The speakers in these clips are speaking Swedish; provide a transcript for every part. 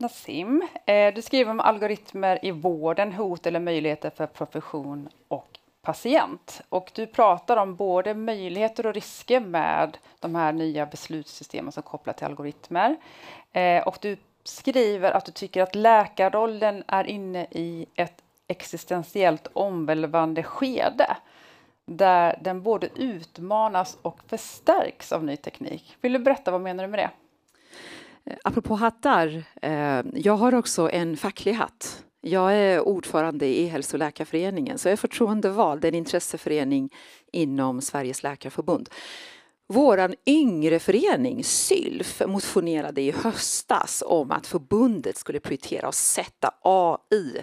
Nassim, eh, du skriver om algoritmer i vården, hot eller möjligheter för profession och patient. Och du pratar om både möjligheter och risker med de här nya beslutssystemen som kopplar till algoritmer. Eh, och du skriver att du tycker att läkarrollen är inne i ett existentiellt omvälvande skede där den både utmanas och förstärks av ny teknik. Vill du berätta vad menar du med det? Eh, apropå hattar, eh, jag har också en facklig hatt. Jag är ordförande i E-hälsoläkarföreningen, så jag är förtroendevald, en intresseförening inom Sveriges läkarförbund. Vår yngre förening, Sylf, motionerade i höstas om att förbundet skulle prioritera att sätta AI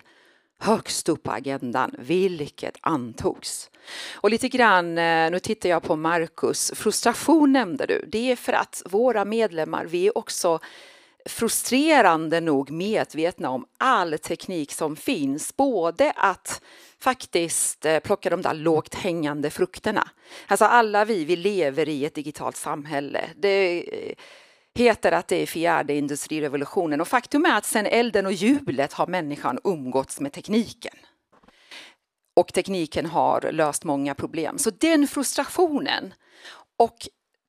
högst upp på agendan, vilket antogs. Och lite grann, eh, nu tittar jag på Marcus, frustration nämnde du. Det är för att våra medlemmar, vi är också frustrerande nog medvetna om all teknik som finns, både att faktiskt eh, plocka de där lågt hängande frukterna. Alltså alla vi, vi lever i ett digitalt samhälle. Det, eh, heter att det är fjärde industrirevolutionen och faktum är att sedan elden och hjulet har människan umgåtts med tekniken. Och tekniken har löst många problem. Så den frustrationen och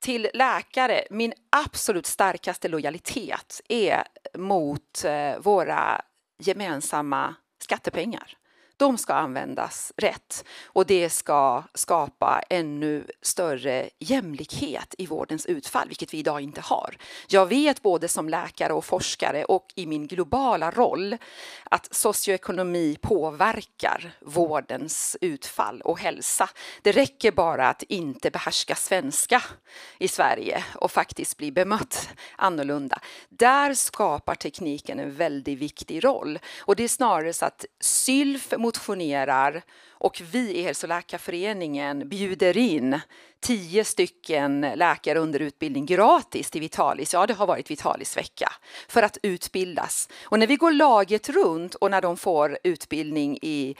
till läkare, min absolut starkaste lojalitet är mot eh, våra gemensamma skattepengar de ska användas rätt och det ska skapa ännu större jämlikhet i vårdens utfall, vilket vi idag inte har. Jag vet både som läkare och forskare och i min globala roll att socioekonomi påverkar vårdens utfall och hälsa. Det räcker bara att inte behärska svenska i Sverige och faktiskt bli bemött annorlunda. Där skapar tekniken en väldigt viktig roll och det är snarare så att sylf motionerar och vi i Hälsoläkarföreningen bjuder in tio stycken läkare under utbildning gratis till Vitalis, ja det har varit Vitalisvecka, för att utbildas. Och när vi går laget runt och när de får utbildning i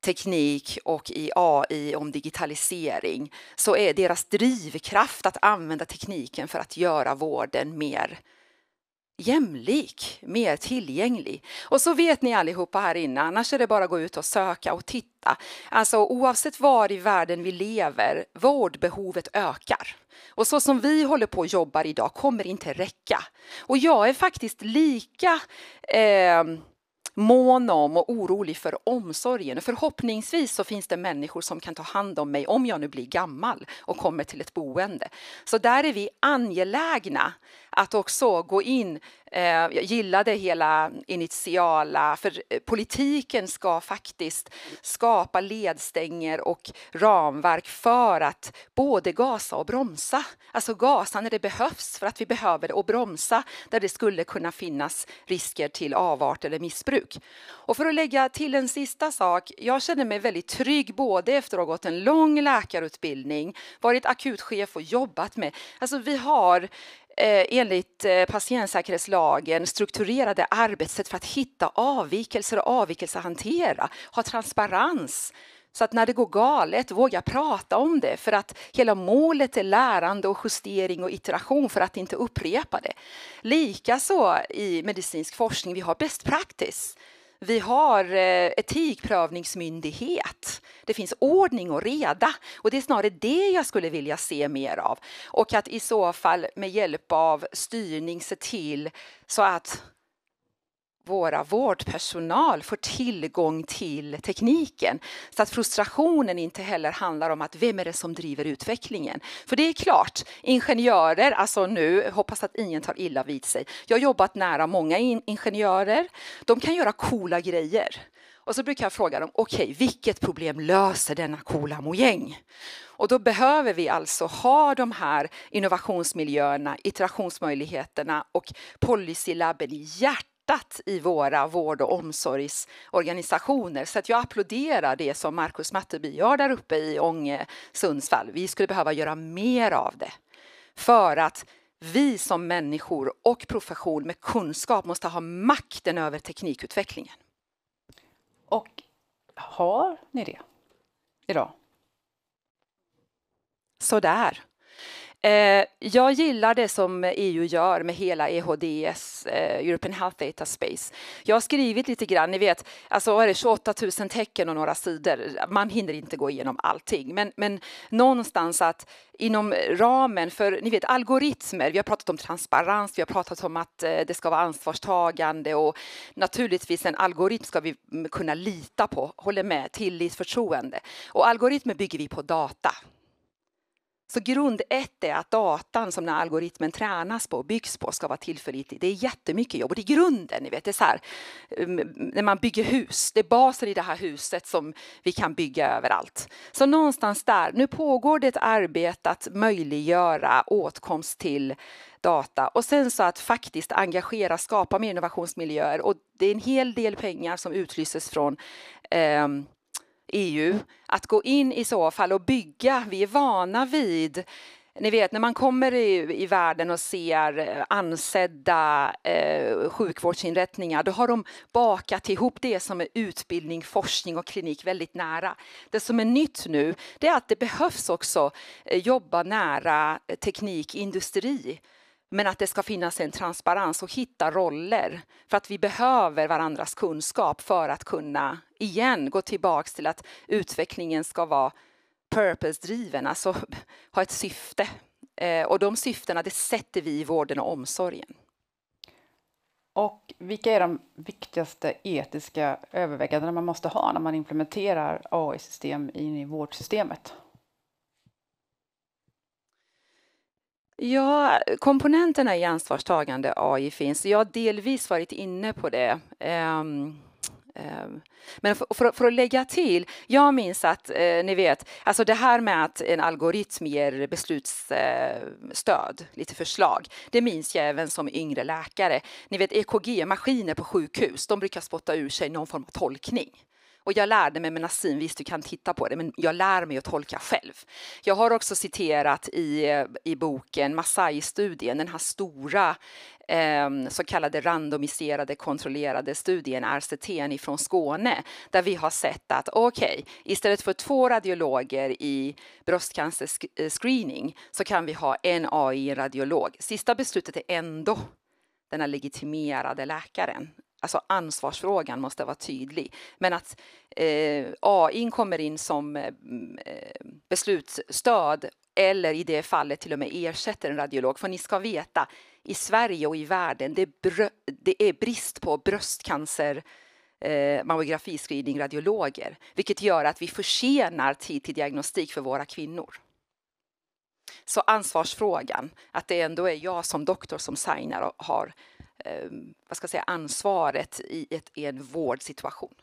teknik och i AI om digitalisering så är deras drivkraft att använda tekniken för att göra vården mer jämlik, mer tillgänglig. Och så vet ni allihopa här inne, annars är det bara att gå ut och söka och titta. Alltså oavsett var i världen vi lever, vårdbehovet ökar. Och så som vi håller på och jobbar idag kommer inte räcka. Och jag är faktiskt lika eh, mån om och orolig för omsorgen. Förhoppningsvis så finns det människor som kan ta hand om mig om jag nu blir gammal och kommer till ett boende. Så där är vi angelägna att också gå in. Eh, jag gillade hela initiala, för eh, politiken ska faktiskt skapa ledstänger och ramverk för att både gasa och bromsa. Alltså gasa när det behövs för att vi behöver det och bromsa där det skulle kunna finnas risker till avart eller missbruk. Och för att lägga till en sista sak. Jag känner mig väldigt trygg både efter att ha gått en lång läkarutbildning, varit akutchef och jobbat med, alltså vi har Eh, enligt eh, patientsäkerhetslagen strukturerade arbetssätt för att hitta avvikelser och avvikelser hantera, ha transparens så att när det går galet, våga prata om det för att hela målet är lärande och justering och iteration för att inte upprepa det. Likaså i medicinsk forskning, vi har best practice. Vi har eh, etikprövningsmyndighet det finns ordning och reda. Och det är snarare det jag skulle vilja se mer av. Och att i så fall med hjälp av styrning se till så att våra vårdpersonal får tillgång till tekniken. Så att frustrationen inte heller handlar om att vem är det som driver utvecklingen? För det är klart, ingenjörer, alltså nu, hoppas att ingen tar illa vid sig. Jag har jobbat nära många ingenjörer. De kan göra coola grejer. Och så brukar jag fråga dem, okej, okay, vilket problem löser denna coola mojäng? Och då behöver vi alltså ha de här innovationsmiljöerna, iterationsmöjligheterna och policylabben i hjärtat i våra vård och omsorgsorganisationer. Så att jag applåderar det som Marcus Matteby gör där uppe i Ånge, Sundsvall. Vi skulle behöva göra mer av det för att vi som människor och profession med kunskap måste ha makten över teknikutvecklingen. Och har ni det idag? Sådär. Eh, jag gillar det som EU gör med hela e EHDS, European Health Data Space. Jag har skrivit lite grann, ni vet, alltså är det 28 000 tecken och några sidor. Man hinner inte gå igenom allting, men, men någonstans att inom ramen för, ni vet, algoritmer. Vi har pratat om transparens, vi har pratat om att eh, det ska vara ansvarstagande och naturligtvis en algoritm ska vi kunna lita på, håller med, tillit, förtroende. Och algoritmer bygger vi på data. Så grund ett är att datan som den här algoritmen tränas på och byggs på ska vara tillförlitlig. Det är jättemycket jobb och det är grunden, ni vet, det är så här ehm, när man bygger hus, det är basen i det här huset som vi kan bygga överallt. Så någonstans där, nu pågår det ett arbete att möjliggöra åtkomst till data och sen så att faktiskt engagera, skapa mer innovationsmiljöer och det är en hel del pengar som utlyses från eh, EU att gå in i så fall och bygga. Vi är vana vid ni vet när man kommer i, i världen och ser eh, ansedda eh, sjukvårdsinrättningar då har de bakat ihop det som är utbildning, forskning och klinik väldigt nära. Det som är nytt nu det är att det behövs också eh, jobba nära eh, teknik, industri. Men att det ska finnas en transparens och hitta roller för att vi behöver varandras kunskap för att kunna igen gå tillbaka till att utvecklingen ska vara purpose-driven, alltså ha ett syfte. Eh, och de syftena det sätter vi i vården och omsorgen. Och vilka är de viktigaste etiska övervägandena man måste ha när man implementerar AI-system in i vårdsystemet? Ja, komponenterna i ansvarstagande AI finns. Jag har delvis varit inne på det. Um, um, men för, för, för, att lägga till, jag minns att eh, ni vet, alltså det här med att en algoritm ger beslutsstöd, eh, lite förslag, det minns jag även som yngre läkare. Ni vet EKG-maskiner på sjukhus, de brukar spotta ur sig någon form av tolkning. Och jag lärde mig med Nassim, visst du kan titta på det, men jag lär mig att tolka själv. Jag har också citerat i, i boken Masai-studien, den här stora eh, så kallade randomiserade kontrollerade studien, RCT från Skåne, där vi har sett att okej, okay, istället för två radiologer i bröstcancerscreening så kan vi ha en AI-radiolog. Sista beslutet är ändå den här legitimerade läkaren alltså ansvarsfrågan måste vara tydlig. Men att eh, AI kommer in som eh, mm, eh, beslutsstöd eller i det fallet till och med ersätter en radiolog. För ni ska veta, i Sverige och i världen, det är, det är brist på bröstcancer eh, mammografiscreening radiologer, vilket gör att vi försenar tid till diagnostik för våra kvinnor. Så ansvarsfrågan, att det ändå är jag som doktor som signar och har Eh, vad ska jag säga, ansvaret i, ett, i en vårdsituation.